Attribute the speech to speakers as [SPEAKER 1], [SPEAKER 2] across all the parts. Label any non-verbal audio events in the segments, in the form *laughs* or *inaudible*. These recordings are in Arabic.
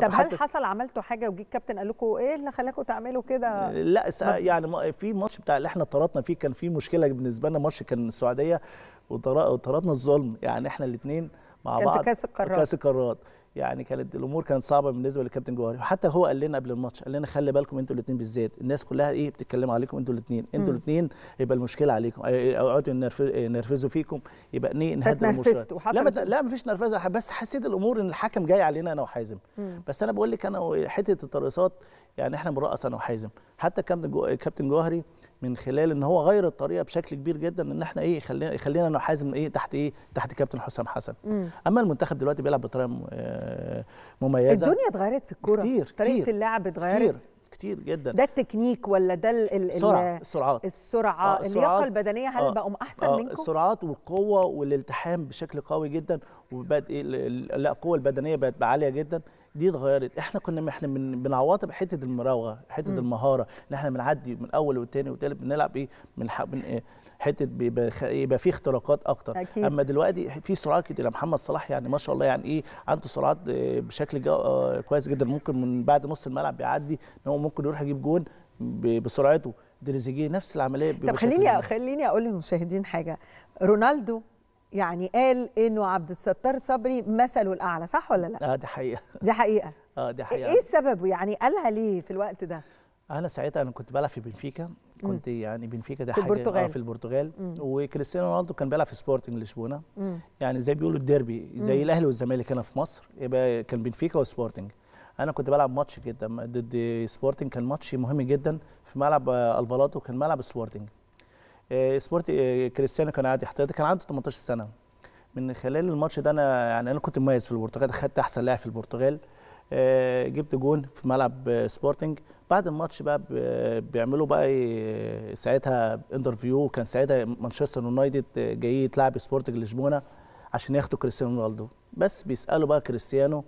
[SPEAKER 1] طب هل حصل
[SPEAKER 2] عملتوا حاجه وجي الكابتن قال لكم ايه اللي خلاكم تعملوا كده لا
[SPEAKER 1] يعني في ماتش بتاع اللي احنا طردنا فيه كان في مشكله بالنسبه لنا ماتش كان السعوديه وطردنا الظلم يعني احنا الاثنين مع كان بعض في كاس القارات كاس القارات يعني كانت الامور كانت صعبه بالنسبه للكابتن جوهري وحتى هو قال لنا قبل الماتش قال لنا خلي بالكم انتوا الاثنين بالذات الناس كلها ايه بتتكلم عليكم انتوا الاثنين انتوا الاثنين يبقى المشكله عليكم اقعدوا نرفزوا فيكم يبقى ايه نهدى المشكله لا مت... لا مفيش نرفزه بس حسيت الامور ان الحكم جاي علينا انا وحازم بس انا بقول لك انا حته الترقصات يعني احنا بنرقص انا وحازم حتى كابتن جوهري من خلال ان هو غير الطريقه بشكل كبير جدا ان احنا ايه خلينا خلينا نحازم ايه تحت ايه تحت كابتن حسام حسن مم. اما المنتخب دلوقتي بيلعب بطريقه آه، مميزه الدنيا
[SPEAKER 2] اتغيرت في الكوره كتير طريقه كتير اللعب اتغيرت كتير
[SPEAKER 1] كتير جدا ده
[SPEAKER 2] التكنيك ولا ده ال السرعه السرعات
[SPEAKER 1] السرعه آه اللياقه البدنيه هل آه بقوا احسن آه منكم السرعات والقوه والالتحام بشكل قوي جدا وبقت إيه، لا القوه البدنيه بقت عاليه جدا دي اتغيرت احنا كنا احنا من بنعوضها بحته المراوغه حته م. المهاره ان احنا بنعدي من اول والتاني والتالت بنلعب ايه من, حق من إيه حته بيبقى إيه، يبقى في اختراقات اكتر أكيد. اما دلوقتي في سرعات كده محمد صلاح يعني ما شاء الله يعني ايه عنده سرعات آه، بشكل آه، كويس جدا ممكن من بعد نص الملعب بيعدي ان هو ممكن يروح يجيب جون بسرعته تريزيجيه نفس العمليه طب خليني
[SPEAKER 2] خليني اقول للمشاهدين حاجه رونالدو يعني قال انه عبد الستار صبري مثله الاعلى صح ولا لا؟ اه دي حقيقه دي حقيقه
[SPEAKER 1] اه دي إيه حقيقه ايه
[SPEAKER 2] السبب يعني قالها ليه في الوقت ده؟
[SPEAKER 1] انا ساعتها انا كنت بلعب في بنفيكا كنت مم. يعني بنفيكا ده في حاجه آه، البرتغال. آه في البرتغال وكريستيانو رونالدو كان بيلعب في سبورتنج لشبونه يعني زي بيقولوا الديربي زي الاهلي والزمالك هنا في مصر يبقى كان بنفيكا وسبورتنج انا كنت بلعب ماتش جدا ضد سبورتنج كان ماتش مهم جدا في ملعب آه، الفالاتو كان ملعب سبورتنج آه، سبورت آه، كريستيانو كان عادي كان عنده 18 سنه من خلال الماتش ده انا يعني انا كنت مميز في البرتغال خدت احسن لاعب في البرتغال آه، جبت جون في ملعب سبورتنج بعد الماتش بقى بيعملوا بقى ساعتها انترفيو كان ساعتها مانشستر يونايتد جاي يتلعب سبورتنج لشبونه عشان ياخدوا كريستيانو رونالدو بس بيسالوا بقى كريستيانو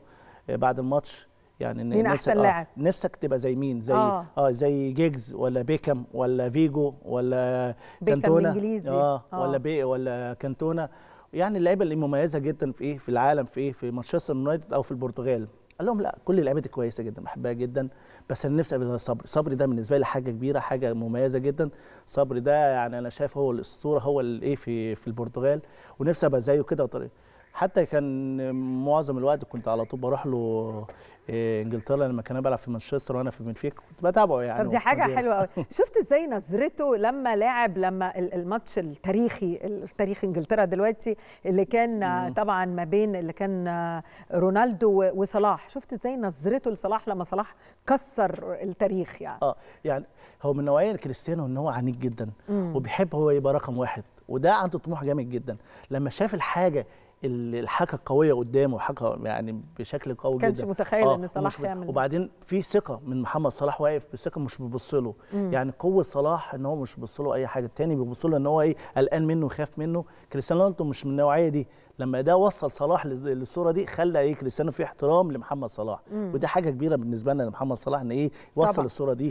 [SPEAKER 1] بعد الماتش يعني إن مين احسن آه، لاعب نفسك تبقى زي مين زي اه, آه زي جيجز ولا بيكم ولا فيجو ولا كانتونا آه, اه ولا بي ولا كانتونا يعني اللعيبه اللي مميزه جدا في ايه في العالم في ايه في مانشستر يونايتد او في البرتغال قال لهم لا كل اللعيبه دي كويسه جدا بحبها جدا بس انا نفسي ابقى زي صبري صبري ده بالنسبه لي حاجه كبيره حاجه مميزه جدا صبري ده يعني انا شايف هو الاسطوره هو الايه في في البرتغال ونفسي ابقى زيه كده وطريقه حتى كان معظم الوقت كنت على طول بروح له آه، انجلترا لما كان بلعب في مانشستر وانا في بنفيكا كنت بتابعه يعني طب دي حاجه حلوه
[SPEAKER 2] قوي *laughs* شفت ازاي نظرته لما لاعب لما الماتش التاريخي التاريخ انجلترا دلوقتي اللي كان طبعا ما بين اللي كان رونالدو وصلاح شفت ازاي نظرته لصلاح لما صلاح كسر التاريخ يعني
[SPEAKER 1] اه يعني هو من نوعيه كريستيانو ان هو عنيد جدا مم. وبيحب هو يبقى رقم واحد وده عنده طموح جامد جدا لما شاف الحاجه الحاجه القويه قدامه حاجه يعني بشكل قوي كانش جدا كانش متخيل آه ان صلاح يعمل وبعدين في ثقه من محمد صلاح واقف بثقه مش بيبص له يعني قوه صلاح ان هو مش بيبص له اي حاجه الثاني بيبص له ان هو ايه قلقان منه وخاف منه كريستيانو رونالدو مش من النوعيه دي لما ده وصل صلاح للصوره دي خلى ايه كريستيانو في احترام لمحمد صلاح مم. ودي حاجه كبيره بالنسبه لنا لمحمد صلاح ان ايه يوصل الصوره دي